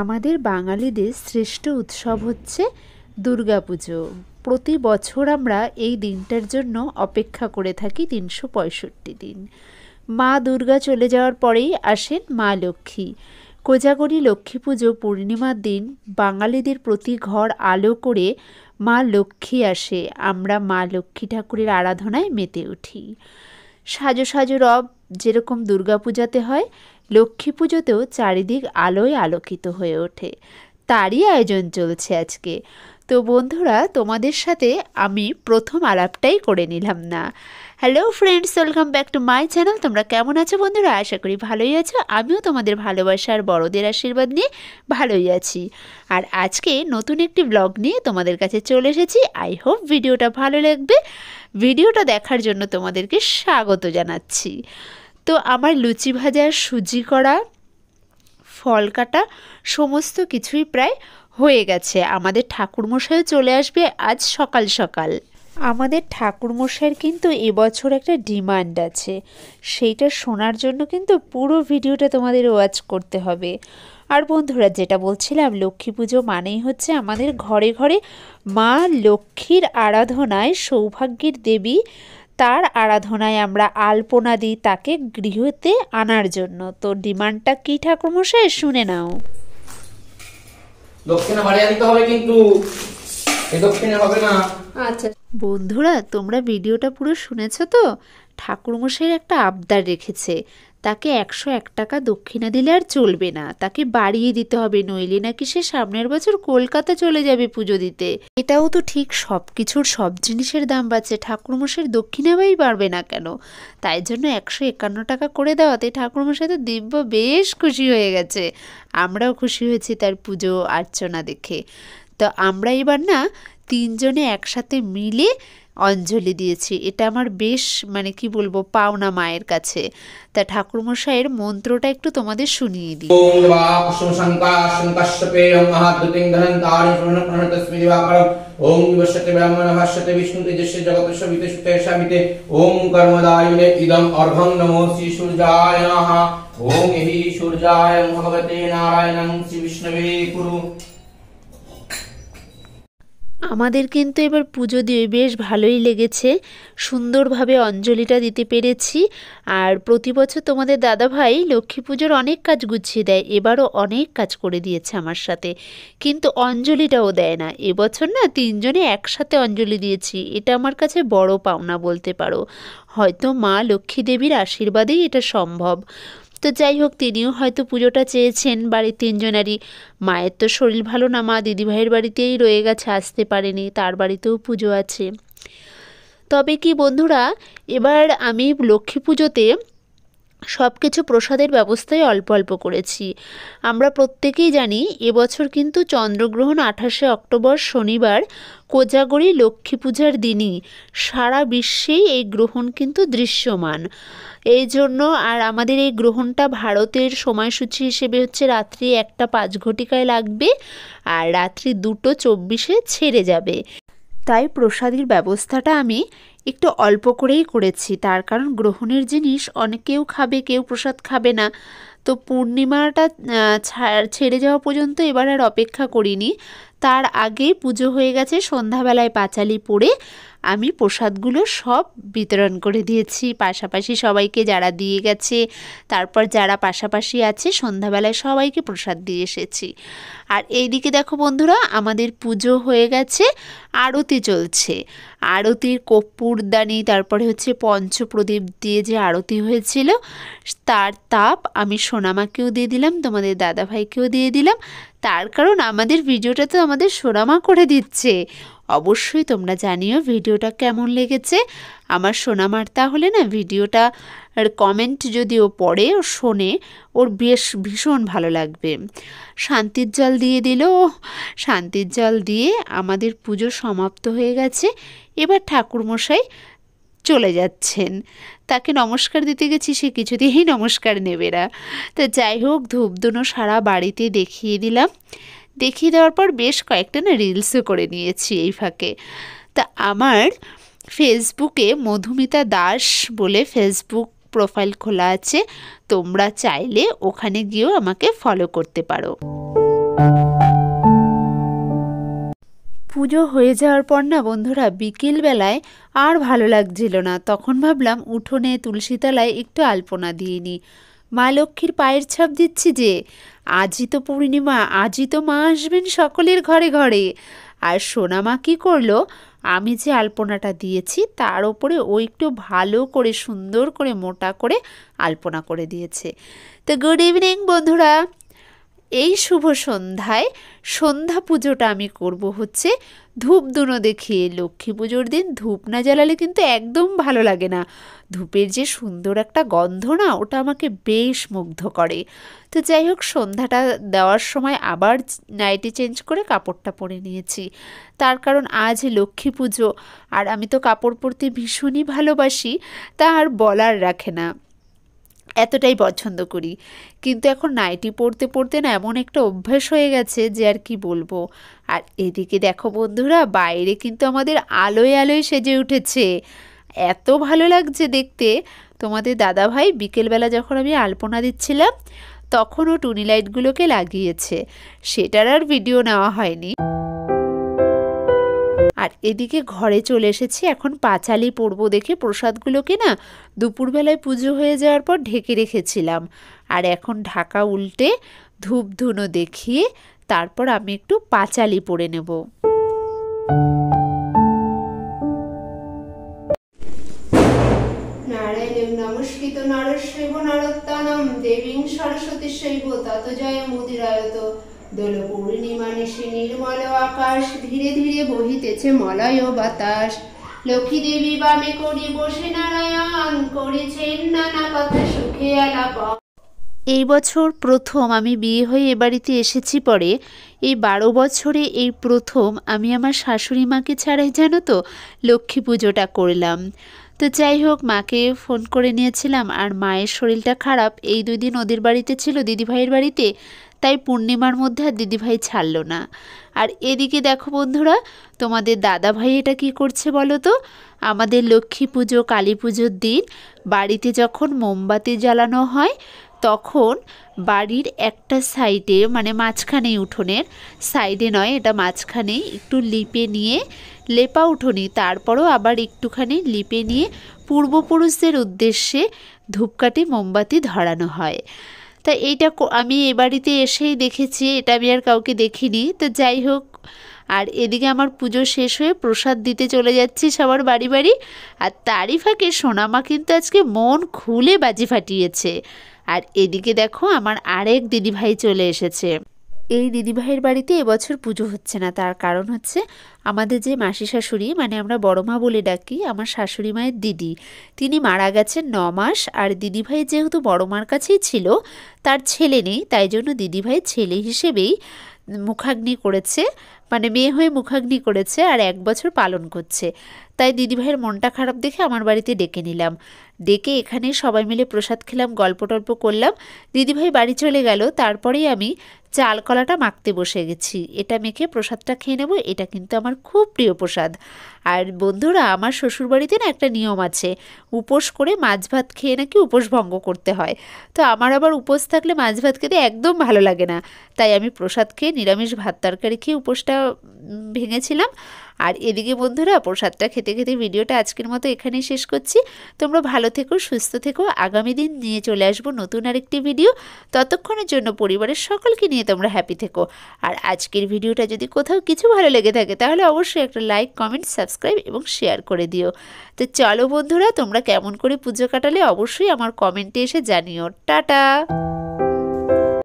আমাদের বাঙালিদের শ্রেষ্ঠ উৎসব হচ্ছে দুর্গাপুজো প্রতি বছর আমরা এই দিনটার জন্য অপেক্ষা করে থাকি তিনশো পঁয়ষট্টি দিন মা দুর্গা চলে যাওয়ার পরেই আসেন মা লক্ষ্মী কোজাগরী লক্ষ্মী পুজো পূর্ণিমার দিন বাঙালিদের প্রতি ঘর আলো করে মা লক্ষ্মী আসে আমরা মা লক্ষ্মী ঠাকুরের আরাধনায় মেতে উঠি সাজো সাজো রব যেরকম দুর্গাপূজাতে হয় লক্ষ্মী পুজোতেও চারিদিক আলোয় আলোকিত হয়ে ওঠে তারই আয়োজন চলছে আজকে তো বন্ধুরা তোমাদের সাথে আমি প্রথম আলাপটাই করে নিলাম না hello friends welcome back to my channel তোমরা কেমন আছো বন্ধুরা আশা করি ভালোই আছো আমিও তোমাদের ভালোবাসা আর বড়দের আশীর্বাদ নিয়ে ভালোই আছি আর আজকে নতুন একটি ব্লগ নিয়ে তোমাদের কাছে চলে এসেছি আই হোপ ভিডিওটা ভালো লাগবে ভিডিওটা দেখার জন্য তোমাদেরকে স্বাগত জানাচ্ছি তো আমার লুচি ভাজা সুজি করা ফল কাটা সমস্ত কিছুই প্রায় হয়ে গেছে আমাদের ঠাকুরমশাইও চলে আসবে আজ সকাল সকাল আমাদের ঠাকুরমশাইয়ের কিন্তু এবছর একটা ডিমান্ড আছে সেইটা শোনার জন্য কিন্তু পুরো ভিডিওটা তোমাদের ওয়াচ করতে হবে আর বন্ধুরা যেটা বলছিলাম লক্ষ্মী পুজো মানেই হচ্ছে আমাদের ঘরে ঘরে মা লক্ষ্মীর আরাধনায় সৌভাগ্যের দেবী তার আরাধনায় আমরা আলপনা দিই তাকে গৃহতে আনার জন্য তো ডিমান্ডটা কি ঠাকুরমশাই শুনে নাও আচ্ছা বন্ধুরা তোমরা ভিডিওটা পুরো শুনেছো তো ঠাকুরমশাইয়ের একটা আবদার রেখেছে তাকে একশো এক টাকা দক্ষিণা দিলে আর চলবে না তাকে বাড়িয়ে দিতে হবে নইলে নাকি সে সামনের বছর কলকাতা চলে যাবে পুজো দিতে এটাও তো ঠিক সব কিছুর সব জিনিসের দাম বাড়ছে ঠাকুরমশের দক্ষিণাবাই বাড়বে না কেন তাই জন্য একশো একান্ন টাকা করে দেওয়াতে ঠাকুরমশাই তো দিব্য বেশ খুশি হয়ে গেছে আমরাও খুশি হয়েছি তার পুজো অর্চনা দেখে তো আমরা এবার না তিনজনে একসাথে মিলে অঞ্জলি দিয়েছি এটা আমার বেশ মানে কি বলবো পাওনা মায়ের কাছে তা মশাইয়ের মন্ত্রটা একটু তোমাদের শুনিয়ে দিই ওম বিশ্বতে ব্রাহ্মণ ভাষ্যতে বিষ্ণু সবিতে সুতে ওম কর্মদায়ুনে ইদম অর্ঘং নমো শ্রী সূর্যায় নমঃ ওম হি সূর্যায় ভগবতে নারায়ণং শ্রী বিষ্ণবে কুরু আমাদের কিন্তু এবার পুজো দিয়ে বেশ ভালোই লেগেছে সুন্দরভাবে অঞ্জলিটা দিতে পেরেছি আর প্রতি বছর তোমাদের দাদাভাই লক্ষ্মী পুজোর অনেক কাজ গুছিয়ে দেয় এবারও অনেক কাজ করে দিয়েছে আমার সাথে কিন্তু অঞ্জলিটাও দেয় না এবছর না তিনজনে একসাথে অঞ্জলি দিয়েছি এটা আমার কাছে বড় পাওনা বলতে পারো হয়তো মা লক্ষ্মী দেবীর আশীর্বাদেই এটা সম্ভব তো যাই হোক তিনিও হয়তো পুজোটা চেয়েছেন বাড়ির তিনজনারই মায়ের তো শরীর ভালো না মা দিদিভাইয়ের বাড়িতেই রয়ে গেছে আসতে পারেনি তার বাড়িতেও পুজো আছে তবে কি বন্ধুরা এবার আমি লক্ষ্মী পুজোতে সব কিছু প্রসাদের ব্যবস্থাই অল্প অল্প করেছি আমরা প্রত্যেকেই জানি এবছর কিন্তু চন্দ্রগ্রহণ আঠাশে অক্টোবর শনিবার কোজাগরী লক্ষ্মী পূজার দিনই সারা বিশ্বেই এই গ্রহণ কিন্তু দৃশ্যমান এই জন্য আর আমাদের এই গ্রহণটা ভারতের সময়সূচি হিসেবে হচ্ছে রাত্রি একটা পাঁচ ঘটিকায় লাগবে আর রাত্রি দুটো চব্বিশে ছেড়ে যাবে তাই প্রসাদের ব্যবস্থাটা আমি একটু অল্প করেই করেছি তার কারণ গ্রহণের জিনিস অনেকেও খাবে কেউ প্রসাদ খাবে না তো পূর্ণিমাটা ছেড়ে যাওয়া পর্যন্ত এবার আর অপেক্ষা করিনি তার আগে পুজো হয়ে গেছে সন্ধ্যাবেলায় পাঁচালি পড়ে আমি প্রসাদগুলো সব বিতরণ করে দিয়েছি পাশাপাশি সবাইকে যারা দিয়ে গেছে তারপর যারা পাশাপাশি আছে সন্ধ্যাবেলায় সবাইকে প্রসাদ দিয়ে এসেছি আর এই দিকে দেখো বন্ধুরা আমাদের পুজো হয়ে গেছে আরতি চলছে আরতির কর্পূরদানি তারপরে হচ্ছে পঞ্চপ্রদীপ দিয়ে যে আরতি হয়েছিল তার তাপ আমি সোনামাকেও দিয়ে দিলাম তোমাদের দাদাভাইকেও দিয়ে দিলাম তার কারণ আমাদের ভিডিওটা তো আমাদের সোনামা করে দিচ্ছে অবশ্যই তোমরা জানিও ভিডিওটা কেমন লেগেছে আমার সোনামার তাহলে না ভিডিওটা কমেন্ট যদি ও পড়ে ও শোনে ওর বেশ ভীষণ ভালো লাগবে শান্তির জল দিয়ে দিল শান্তির জল দিয়ে আমাদের পুজো সমাপ্ত হয়ে গেছে এবার ঠাকুরমশাই চলে যাচ্ছেন তাকে নমস্কার দিতে গেছি সে কিছুতেই নমস্কার নেবে না তা যাই হোক ধূপধুনো সারা বাড়িতে দেখিয়ে দিলাম দেখিয়ে দেওয়ার পর বেশ কয়েকটা না রিলসও করে নিয়েছি এই ফাঁকে তা আমার ফেসবুকে মধুমিতা দাস বলে ফেসবুক প্রোফাইল খোলা আছে তোমরা চাইলে ওখানে গিয়েও আমাকে ফলো করতে পারো পুজো হয়ে যাওয়ার পর না বন্ধুরা বিকেলবেলায় আর ভালো লাগছিল না তখন ভাবলাম উঠোনে তুলসীতলায় একটু আলপনা দিয়ে নি মা লক্ষ্মীর পায়ের ছাপ দিচ্ছি যে আজই তো পূর্ণিমা আজই তো মা আসবেন সকলের ঘরে ঘরে আর সোনা মা কী করলো আমি যে আলপনাটা দিয়েছি তার ওপরে ও একটু ভালো করে সুন্দর করে মোটা করে আলপনা করে দিয়েছে তো গুড ইভিনিং বন্ধুরা এই শুভ সন্ধ্যায় সন্ধ্যা পুজোটা আমি করব হচ্ছে ধূপ দুনো দেখিয়ে লক্ষ্মী পুজোর দিন ধূপ না জ্বালালে কিন্তু একদম ভালো লাগে না ধূপের যে সুন্দর একটা গন্ধ না ওটা আমাকে বেশ মুগ্ধ করে তো যাই হোক সন্ধ্যাটা দেওয়ার সময় আবার নাইটি চেঞ্জ করে কাপড়টা পরে নিয়েছি তার কারণ আজ লক্ষ্মী পুজো আর আমি তো কাপড় পরতে ভীষণই ভালোবাসি তা আর বলার রাখে না এতটাই পছন্দ করি কিন্তু এখন নাইটি পড়তে পড়তে না এমন একটা অভ্যেস হয়ে গেছে যে আর কি বলবো আর এদিকে দেখো বন্ধুরা বাইরে কিন্তু আমাদের আলোয় আলোয় সেজে উঠেছে এত ভালো লাগছে দেখতে তোমাদের দাদা ভাই বিকেলবেলা যখন আমি আলপনা দিচ্ছিলাম তখনও টুনি লাইটগুলোকে লাগিয়েছে সেটার আর ভিডিও নেওয়া হয়নি আর এদিকে ঘরে চলে এসেছি এখন পাঁচালি পরব দেখে প্রসাদগুলোকে না দুপুরবেলায় পুজো হয়ে যাওয়ার পর ঢেকে রেখেছিলাম আর এখন ঢাকা উল্টে ধূপ ধুনো দেখিয়ে তারপর আমি একটু পাঁচালি পরে নেব নমস্কৃত দেবীং সরস্বতী শৈব তত জয় মুদিরায়ত দোল পূর্ণিমা নিশি নির্মল আকাশ ধীরে ধীরে বহিতেছে মলয় বাতাস লক্ষ্মী দেবী বামে করি বসে নারায়ণ করেছেন নানা কথা সুখে আলাপ এই বছর প্রথম আমি বিয়ে হয়ে এ বাড়িতে এসেছি পরে এই বারো বছরে এই প্রথম আমি আমার শাশুড়ি মাকে ছাড়াই জানো তো লক্ষ্মী পুজোটা করলাম তো যাই হোক মাকে ফোন করে নিয়েছিলাম আর মায়ের শরীরটা খারাপ এই দুই দিন ওদের বাড়িতে ছিল দিদিভাইয়ের বাড়িতে তাই পূর্ণিমার মধ্যে আর দিদিভাই ছাড়ল না আর এদিকে দেখো বন্ধুরা তোমাদের দাদা ভাই এটা কি করছে বলো তো আমাদের লক্ষ্মী পুজো কালী পুজোর দিন বাড়িতে যখন মোমবাতি জ্বালানো হয় তখন বাড়ির একটা সাইডে মানে মাঝখানেই উঠোনের সাইডে নয় এটা মাঝখানেই একটু লিপে নিয়ে লেপা উঠোনি তারপরও আবার একটুখানি লিপে নিয়ে পূর্বপুরুষদের উদ্দেশ্যে ধূপকাঠি মোমবাতি ধরানো হয় তা এইটা আমি এ বাড়িতে এসেই দেখেছি এটা আমি আর কাউকে দেখিনি তো যাই হোক আর এদিকে আমার পুজো শেষ হয়ে প্রসাদ দিতে চলে যাচ্ছি সবার বাড়ি বাড়ি আর তারই ফাঁকে সোনামা কিন্তু আজকে মন খুলে বাজি ফাটিয়েছে আর এদিকে দেখো আমার আরেক দিদিভাই চলে এসেছে এই দিদিভাইয়ের বাড়িতে এবছর পুজো হচ্ছে না তার কারণ হচ্ছে আমাদের যে মাসি শাশুড়ি মানে আমরা বড় মা বলে ডাকি আমার শাশুড়ি মায়ের দিদি তিনি মারা গেছেন ন মাস আর দিদিভাই যেহেতু বড় মার কাছেই ছিল তার ছেলে নেই তাই জন্য দিদিভাই ছেলে হিসেবেই মুখাগ্নি করেছে মানে মেয়ে হয়ে মুখাগ্নি করেছে আর এক বছর পালন করছে তাই দিদিভাইয়ের মনটা খারাপ দেখে আমার বাড়িতে ডেকে নিলাম ডেকে এখানে সবাই মিলে প্রসাদ খেলাম গল্প টল্প করলাম দিদিভাই বাড়ি চলে গেল তারপরেই আমি চাল কলাটা মাখতে বসে গেছি এটা মেখে প্রসাদটা খেয়ে নেব এটা কিন্তু আমার খুব প্রিয় প্রসাদ আর বন্ধুরা আমার শ্বশুরবাড়িতে না একটা নিয়ম আছে উপোস করে মাছ ভাত খেয়ে নাকি উপোস ভঙ্গ করতে হয় তো আমার আবার উপোস থাকলে মাছ ভাত খেতে একদম ভালো লাগে না তাই আমি প্রসাদ খেয়ে নিরামিষ ভাত তরকারি খেয়ে উপোসটা ভেঙেছিলাম আর এদিকে বন্ধুরা প্রসাদটা খেতে খেতে ভিডিওটা আজকের মতো এখানেই শেষ করছি তোমরা ভালো থেকো সুস্থ থেকো আগামী দিন নিয়ে চলে আসবো নতুন আরেকটি ভিডিও ততক্ষণের জন্য পরিবারের সকলকে নিয়ে তোমরা হ্যাপি থেকো আর আজকের ভিডিওটা যদি কোথাও কিছু ভালো লেগে থাকে তাহলে অবশ্যই একটা লাইক কমেন্ট সাবস্ক্রাইব এবং শেয়ার করে দিও তো চলো বন্ধুরা তোমরা কেমন করে পুজো কাটালে অবশ্যই আমার কমেন্টে এসে জানিও টাটা